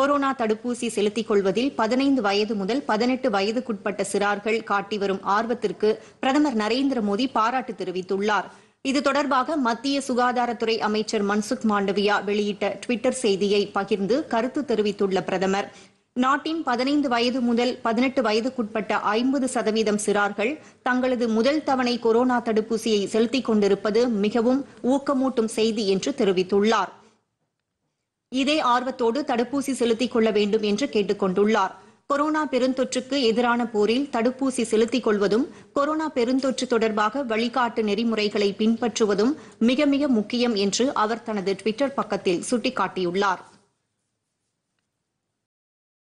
corona தடுப்பூசி செலுத்திக் கொள்வதில் பதினைந்து வயது முதல் பதினெட்டு வயதுக்குட்பட்ட சிறார்கள் காட்டி வரும் ஆர்வத்திற்கு பிரதமர் நரேந்திர மோடி பாராட்டு தெரிவித்துள்ளார் இது தொடர்பாக மத்திய சுகாதாரத்துறை அமைச்சர் மன்சுக் மாண்டவியா வெளியிட்ட டுவிட்டர் செய்தியை பகிர்ந்து கருத்து தெரிவித்துள்ள பிரதமர் நாட்டின் பதினைந்து வயது முதல் பதினெட்டு வயதுக்குட்பட்ட ஐம்பது சதவீதம் சிறார்கள் தங்களது முதல் தவணை கொரோனா தடுப்பூசியை செலுத்திக் கொண்டிருப்பது மிகவும் ஊக்கமூட்டும் செய்தி என்று தெரிவித்துள்ளாா் இதே ஆர்வத்தோடு தடுப்பூசி செலுத்திக் கொள்ள வேண்டும் என்று கேட்டுக் கொண்டுள்ளார் கொரோனா பெருந்தொற்றுக்கு எதிரான போரில் தடுப்பூசி செலுத்திக் கொள்வதும் கொரோனா பெருந்தொற்று தொடர்பாக வழிகாட்டு நெறிமுறைகளை பின்பற்றுவதும் மிக மிக முக்கியம் என்று அவர் தனது டுவிட்டர் பக்கத்தில் சுட்டிக்காட்டியுள்ளார்